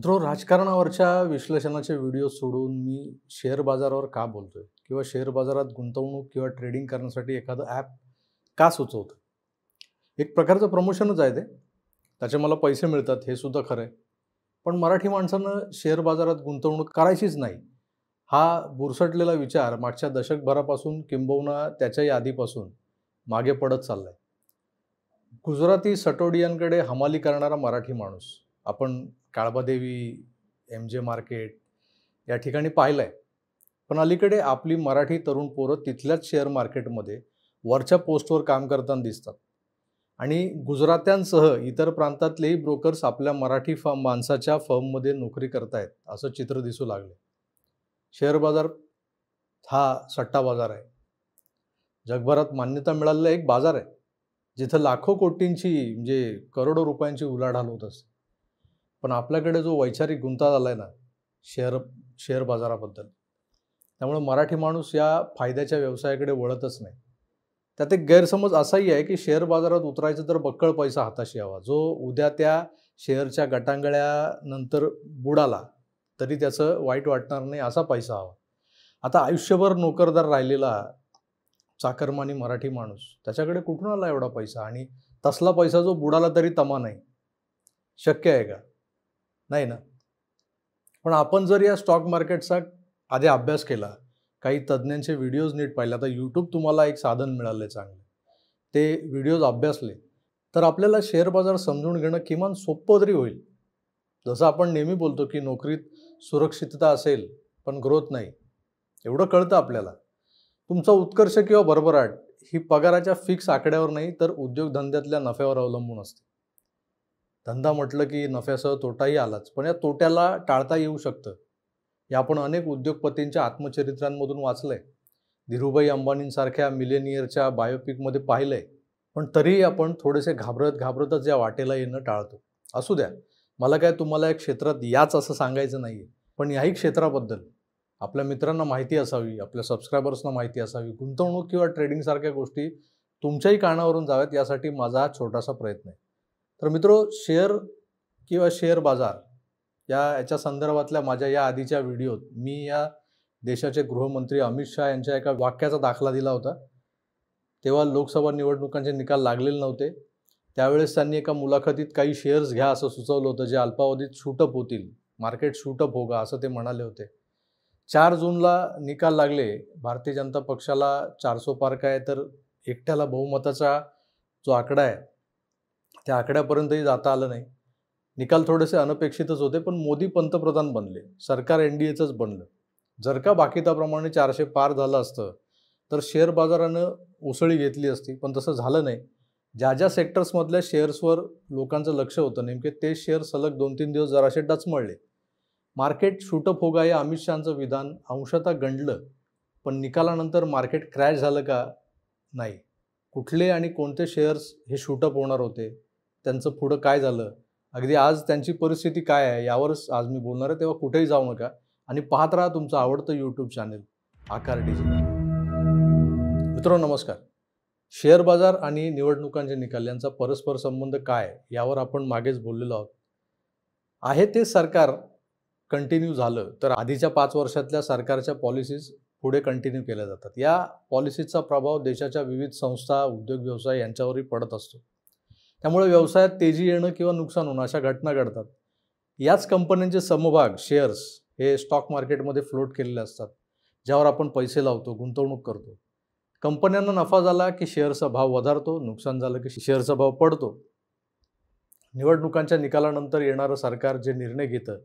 मित्रो राजकारणावरच्या विश्लेषणाचे व्हिडिओ सोडून मी शेअर बाजारावर का बोलतोय किंवा शेअर बाजारात गुंतवणूक किंवा ट्रेडिंग करण्यासाठी एखादं ॲप का सुचवतं एक प्रकारचं प्रमोशनच आहे ते त्याचे मला पैसे मिळतात हे सुद्धा खरं आहे पण मराठी माणसानं शेअर बाजारात गुंतवणूक करायचीच नाही हा बुरसटलेला विचार मागच्या दशकभरापासून किंबहुना त्याच्याही आधीपासून मागे पडत चालला आहे गुजराती सटोडियांकडे हमाली करणारा मराठी माणूस आपण काळबादेवी एम जे मार्केट या ठिकाणी पाहिलं आहे पण अलीकडे आपली मराठी तरुण पोरं तिथल्याच शेअर मार्केटमध्ये वरच्या पोस्टवर काम करताना दिसतात आणि गुजरात्यांसह इतर प्रांतातलेही ब्रोकर्स आपल्या मराठी फर्म माणसाच्या फर्ममध्ये नोकरी करतायत असं चित्र दिसू लागले शेअर बाजार हा सट्टा बाजार आहे जगभरात मान्यता मिळालेला एक बाजार आहे जिथं लाखो कोटींची म्हणजे करोडो रुपयांची उलाढाल होत असते पण आपल्याकडे जो वैचारिक गुंता झाला आहे ना शेअर शेअर बाजाराबद्दल त्यामुळे मराठी माणूस या फायद्याच्या व्यवसायाकडे वळतच नाही त्यात एक गैरसमज असाही आहे की शेअर बाजारात उतरायचं तर बक्कळ पैसा हाताशी हवा जो उद्या त्या शेअरच्या गटांगळ्यानंतर बुडाला तरी त्याचं वाईट वाटणार नाही असा पैसा हवा आता आयुष्यभर नोकरदार राहिलेला चाकरमानी मराठी माणूस त्याच्याकडे कुठून आला एवढा पैसा आणि तसला पैसा जो बुडाला तरी तमा नाही शक्य आहे का नाही ना पण आपण जर या स्टॉक मार्केटचा आधी अभ्यास केला काही तज्ज्ञांचे व्हिडिओज नीट पाहिले तर यूट्यूब तुम्हाला एक साधन मिळाले चांगले ते व्हिडिओज अभ्यासले तर आपल्याला शेअर बाजार समजून घेणं किमान सोपं तरी होईल जसं आपण नेहमी बोलतो की नोकरीत सुरक्षितता असेल पण ग्रोथ नाही एवढं कळतं आपल्याला तुमचा उत्कर्ष किंवा भरभराट ही पगाराच्या फिक्स आकड्यावर नाही तर उद्योगधंद्यातल्या नफ्यावर अवलंबून असते धंदा म्हटलं की नफ्यासह तोटाही आलाच पण या तोट्याला टाळता येऊ शकतं हे आपण अनेक उद्योगपतींच्या आत्मचरित्रांमधून वाचलं आहे धीरूभाई अंबानींसारख्या मिलेनियरच्या बायोपिकमध्ये पाहिलं आहे पण तरीही आपण थोडेसे घाबरत घाबरतच या वाटेला येणं टाळतो असू द्या मला काय तुम्हाला या क्षेत्रात याच असं सांगायचं नाही आहे पण याही क्षेत्राबद्दल आपल्या मित्रांना माहिती असावी आपल्या सबस्क्रायबर्सना माहिती असावी गुंतवणूक किंवा ट्रेडिंगसारख्या गोष्टी तुमच्याही कानावरून जाव्यात यासाठी माझा छोटासा प्रयत्न आहे तर मित्रो शेअर किंवा शेअर बाजार या याच्या संदर्भातल्या माझ्या या आधीच्या व्हिडिओत मी या देशाचे गृहमंत्री अमित शहा यांच्या एका वाक्याचा दाखला दिला होता तेव्हा लोकसभा निवडणुकांचे निकाल लागलेले नव्हते त्यावेळेस त्यांनी एका मुलाखतीत काही शेअर्स घ्या असं सुचवलं होतं जे अल्पावधीत शूटअप होतील मार्केट शूटअप होगा असं ते म्हणाले होते चार जूनला निकाल लागले भारतीय जनता पक्षाला चारसो पार काय तर एकट्याला बहुमताचा जो आकडा आहे त्या आकड्यापर्यंतही जाता आलं नाही निकाल थोडेसे अनपेक्षितच होते पण मोदी पंतप्रधान बनले सरकार एन डी एचंच बनलं जर का बाकीताप्रमाणे चारशे पार झालं असतं तर शेअर बाजारानं उसळी घेतली असती पण तसं झालं नाही ज्या ज्या सेक्टर्समधल्या शेअर्सवर लोकांचं लक्ष होतं नेमके ते शेअर सलग दोन तीन दिवस जराशे डचमळले मार्केट शूटअप होगा या अमित शहाचं विधान अंशतः गंडलं पण निकालानंतर मार्केट क्रॅश झालं का नाही कुठले आणि कोणते शेअर्स हे शूटअप होणार होते त्यांचं पुढं काय झालं अगदी आज त्यांची परिस्थिती काय आहे यावरच आज मी बोलणार आहे तेव्हा कुठेही जाऊ नका आणि पाहत राहा तुमचं आवडतं युट्यूब चॅनेल आकार डिजिटल मित्र नमस्कार शेअर बाजार आणि निवडणुकांचे निकाल यांचा परस्पर संबंध काय यावर आपण मागेच बोललेलो आहोत आहे ते सरकार कंटिन्यू झालं तर आधीच्या पाच वर्षातल्या सरकारच्या पॉलिसीज पुढे कंटिन्यू केल्या जातात या पॉलिसीचा प्रभाव देशाच्या विविध संस्था उद्योग व्यवसाय यांच्यावरही पडत असतो त्यामुळे व्यवसायात तेजी येणं किंवा नुकसान होणं अशा घटना घडतात याच कंपन्यांचे समभाग शेअर्स हे स्टॉक मार्केटमध्ये फ्लोट केलेले असतात ज्यावर आपण पैसे लावतो गुंतवणूक करतो कंपन्यांना नफा झाला की शेअरचा भाव वधारतो नुकसान झालं की शेअरचा भाव पडतो निवडणुकांच्या निकालानंतर येणारं सरकार जे निर्णय घेतं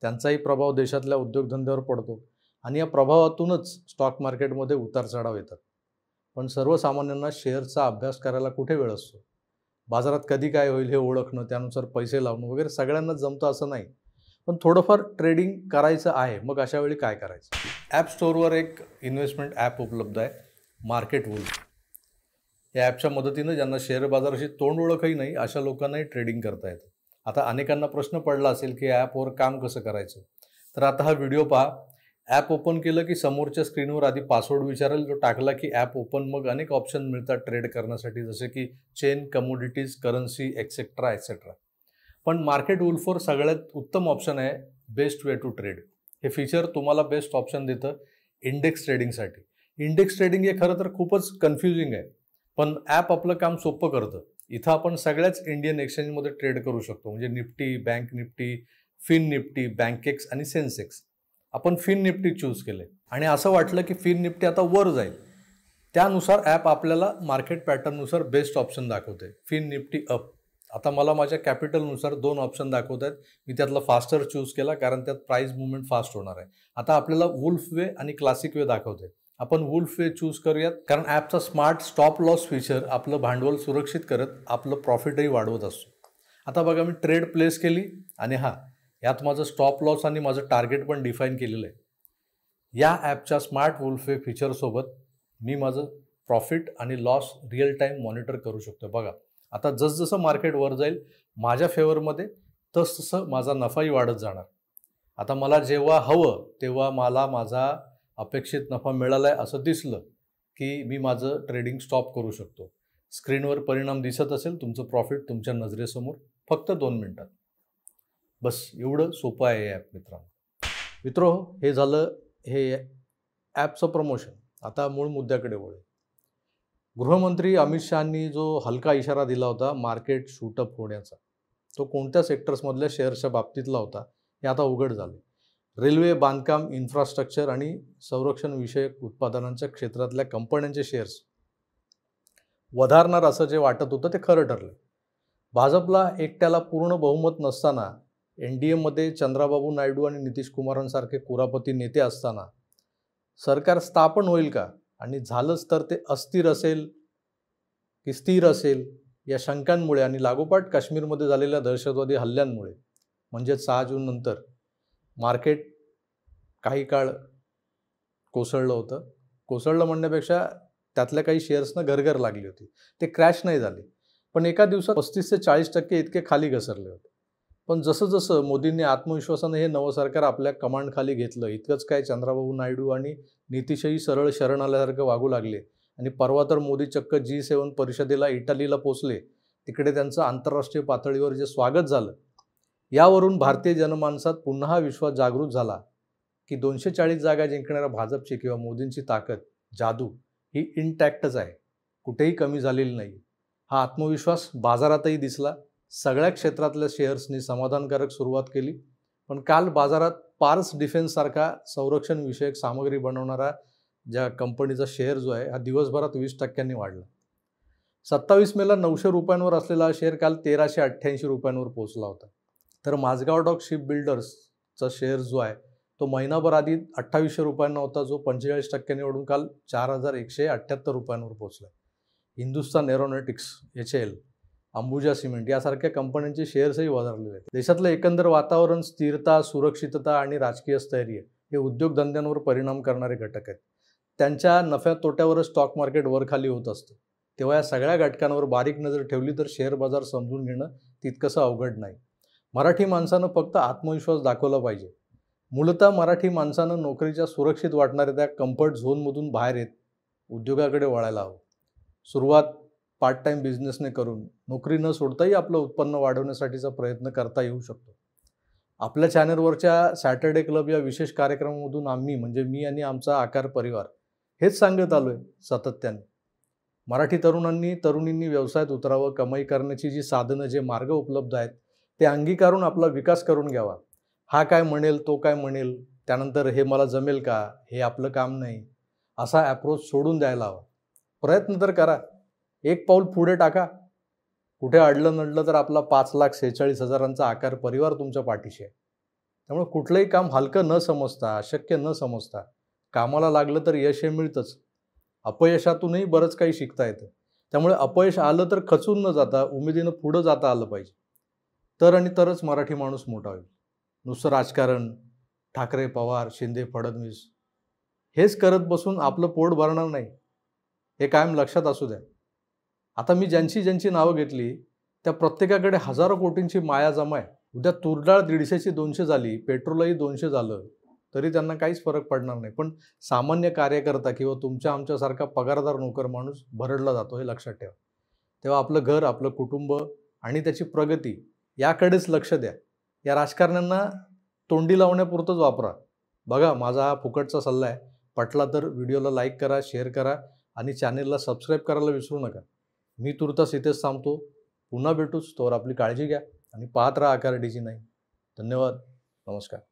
त्यांचाही प्रभाव देशातल्या उद्योगधंद्यावर पडतो आणि या प्रभावातूनच स्टॉक मार्केटमध्ये उतार चढाव येतात पण सर्वसामान्यांना शेअरचा अभ्यास करायला कुठे वेळ असतो बाजारात कधी काय होईल हे ओळखणं त्यानुसार पैसे लावणं वगैरे सगळ्यांना जमतं असं नाही पण थोडंफार ट्रेडिंग करायचं आहे मग अशा वेळी काय करायचं ॲप स्टोअरवर एक इन्व्हेस्टमेंट ॲप उपलब्ध आहे मार्केट वूल या ॲपच्या मदतीनं ज्यांना शेअर बाजाराशी तोंड ओळखही नाही अशा लोकांनाही ट्रेडिंग करता येतं आता अनेकांना प्रश्न पडला असेल की ॲपवर काम कसं करायचं तर आता हा व्हिडिओ पहा ॲप ओपन केलं की समोरच्या स्क्रीनवर आधी पासवर्ड विचारेल जो टाकला की ॲप ओपन मग अनेक ऑप्शन मिळतात ट्रेड करण्यासाठी जसे की chain commodities currency etcetera etcetera पण मार्केट फॉर सगळ्यात उत्तम ऑप्शन आहे बेस्ट वे टू ट्रेड हे फीचर तुम्हाला बेस्ट ऑप्शन देतं इंडेक्स ट्रेडिंगसाठी इंडेक्स ट्रेडिंग हे खरं तर खूपच कन्फ्युजिंग आहे पण ॲप आपलं काम सोपं करतं इथं आपण सगळ्याच इंडियन एक्सचेंजमध्ये ट्रेड करू शकतो म्हणजे Nifty bank Nifty Fin Nifty Bankex आणि सेन्सेक्स आपण फिन निफ्टी चूज केले आणि असं वाटलं की फिन निफ्टी आता वर जाईल त्यानुसार ॲप आपल्याला मार्केट पॅटर्ननुसार बेस्ट ऑप्शन दाखवते फिन निफ्टी अप आता मला माझ्या कॅपिटलनुसार दोन ऑप्शन दाखवत आहेत मी त्यातला फास्टर चूज केला कारण त्यात प्राईस मुवमेंट फास्ट होणार आहे आता आपल्याला वुल्फ वे आणि क्लासिक वे दाखवते आपण वुल्फ वे चूज करूयात कारण ॲपचा स्मार्ट स्टॉप लॉस फीचर आपलं भांडवल सुरक्षित करत आपलं प्रॉफिटही वाढवत असतो आता बघा मी ट्रेड प्लेस केली आणि हां यात माझं स्टॉप लॉस आणि माझं टार्गेट पण डिफाईन केलेलं आहे या ॲपच्या स्मार्ट वुल्फे फीचरसोबत मी माझं प्रॉफिट आणि लॉस रिअल टाईम मॉनिटर करू शकतो बघा आता जसजसं मार्केट वर जाईल माझ्या फेवरमध्ये तसतसं माझा नफाही वाढत जाणार आता मला जेव्हा हवं तेव्हा मला माझा अपेक्षित नफा मिळाला आहे असं दिसलं की मी माझं ट्रेडिंग स्टॉप करू शकतो स्क्रीनवर परिणाम दिसत असेल तुमचं प्रॉफिट तुमच्या नजरेसमोर फक्त दोन मिनटात बस एवढं सोपं आहे ॲप मित्रांनो मित्रो हे झालं हे ॲपचं प्रमोशन आता मूळ मुद्द्याकडे वळू गृहमंत्री अमित शहानी जो हलका इशारा दिला होता मार्केट शूटअप होण्याचा तो कोणत्या सेक्टर्समधल्या शेअर्सच्या बाबतीतला होता हे आता उघड झाले रेल्वे बांधकाम इन्फ्रास्ट्रक्चर आणि संरक्षणविषयक उत्पादनांच्या क्षेत्रातल्या कंपन्यांचे शेअर्स वधारणार असं जे वाटत होतं ते खरं ठरलं भाजपला एकट्याला पूर्ण बहुमत नसताना एन डी एमध्ये चंद्राबाबू नायडू आणि नितीश कुमारांसारखे कुरापती नेते असताना सरकार स्थापन होईल का आणि झालंच तर ते अस्थिर असेल की स्थिर असेल या शंकांमुळे आणि लागोपाठ काश्मीरमध्ये झालेल्या दहशतवादी हल्ल्यांमुळे म्हणजे सहा जून नंतर मार्केट काही काळ कोसळलं होतं कोसळलं म्हणण्यापेक्षा त्यातल्या काही शेअर्सनं घरघर लागली होती ते क्रॅश नाही झाले पण एका दिवसात पस्तीस ते चाळीस टक्के इतके खाली घसरले होते पण जसं जसं मोदींनी आत्मविश्वासानं हे नवं सरकार आपल्या कमांडखाली घेतलं इतकंच काय चंद्राबाबू नायडू आणि नितीशही सरळ शरण आल्यासारखं वागू लागले आणि परवा तर मोदी चक्क जी सेवन परिषदेला इटालीला पोचले तिकडे त्यांचं आंतरराष्ट्रीय पातळीवर जे स्वागत झालं यावरून भारतीय जनमानसात पुन्हा विश्वास जागृत झाला की दोनशे चाळीस जागा जिंकणाऱ्या भाजपची किंवा मोदींची ताकद जादू ही इनटॅक्टच आहे कुठेही कमी झालेली नाही हा आत्मविश्वास बाजारातही दिसला सगळ्या क्षेत्रातल्या शेअर्सनी समाधानकारक सुरुवात केली पण काल बाजारात पार्स डिफेन्ससारखा संरक्षणविषयक सामग्री बनवणारा ज्या कंपनीचा शेअर जो आहे हा दिवसभरात वीस टक्क्यांनी वाढला सत्तावीस मेला नऊशे रुपयांवर असलेला हा शेअर काल तेराशे अठ्ठ्याऐंशी रुपयांवर पोहोचला होता तर माझगाव डॉक शिप बिल्डर्सचा शेअर जो आहे तो महिनाभर आधी अठ्ठावीसशे रुपयांना होता जो पंचेचाळीस टक्क्यांनी वाढून काल चार हजार एकशे अठ्ठ्याहत्तर रुपयांवर पोहोचला Hindustan Aeronautics H L Ambuja cement यासारख्या कंपन्यांचे शेअर्सही वधारलेले आहेत देशातलं एकंदर वातावरण स्थिरता सुरक्षितता आणि राजकीय स्थैर्य हे उद्योगधंद्यांवर परिणाम करणारे घटक आहेत त्यांच्या नफ्या तोट्यावरच स्टॉक मार्केट वरखाली होत असतं तेव्हा या सगळ्या घटकांवर बारीक नजर ठेवली तर शेअर बाजार समजून घेणं तितकंसं अवघड नाही मराठी माणसानं फक्त आत्मविश्वास दाखवला पाहिजे मूलतः मराठी माणसानं नोकरीच्या सुरक्षित वाटणाऱ्या त्या कम्फर्ट झोनमधून बाहेर येत उद्योगाकडे वळायला हवं सुरुवात पार्ट टाइम बिझनेसने करून नोकरी न सोडताही आपलं उत्पन्न वाढवण्यासाठीचा प्रयत्न करता येऊ शकतो आपल्या चॅनलवरच्या सॅटर्डे क्लब या विशेष कार्यक्रमामधून आम्ही म्हणजे मी आणि आमचा आकार परिवार हेच सांगत आलो आहे सातत्याने मराठी तरुणांनी तरुणींनी व्यवसायात उतरावं कमाई करण्याची जी साधनं जे मार्ग उपलब्ध आहेत ते अंगीकारून आपला विकास करून घ्यावा हा काय म्हणेल तो काय म्हणेल त्यानंतर हे मला जमेल का हे आपलं काम नाही असा ॲप्रोच सोडून द्यायला हवा प्रयत्न तर करा एक पाऊल पुढे टाका कुठे अडलं नडलं तर आपला पाच लाख सेहेचाळीस हजारांचा आकार परिवार तुमच्या पाठीशी आहे त्यामुळे कुठलंही काम हलकं न समजता अशक्य न समजता कामाला लागलं तर यश हे मिळतंच अपयशातूनही बरंच काही शिकता येतं त्यामुळे अपयश आलं तर खचून न जाता उमेदीनं पुढं जाता आलं पाहिजे तर आणि तरच मराठी माणूस मोठा होईल नुसतं राजकारण ठाकरे पवार शिंदे फडणवीस हेच करत बसून आपलं पोट भरणार नाही हे कायम लक्षात असू द्या आता मी ज्यांची ज्यांची नावं घेतली त्या प्रत्येकाकडे हजारो कोटींची माया जमा आहे उद्या तुरडाळ दीडशेची दोनशे झाली पेट्रोलही दोनशे झालं तरी त्यांना काहीच फरक पडणार नाही पण सामान्य कार्यकर्ता किंवा तुमच्या आमच्यासारखा पगारदार नोकर माणूस भरडला जातो हे लक्षात ठेवा तेव्हा आपलं घर आपलं कुटुंब आणि त्याची प्रगती याकडेच लक्ष द्या या राजकारण्यांना तोंडी लावण्यापुरतंच वापरा बघा माझा हा फुकटचा सल्ला आहे पटला तर व्हिडिओला लाईक करा शेअर करा आणि चॅनेलला सबस्क्राईब करायला विसरू नका मी तुर्तास इथेच थांबतो पुन्हा भेटूच तोवर आपली काळजी घ्या आणि पाहत राहा आकार डीजी नाही धन्यवाद नमस्कार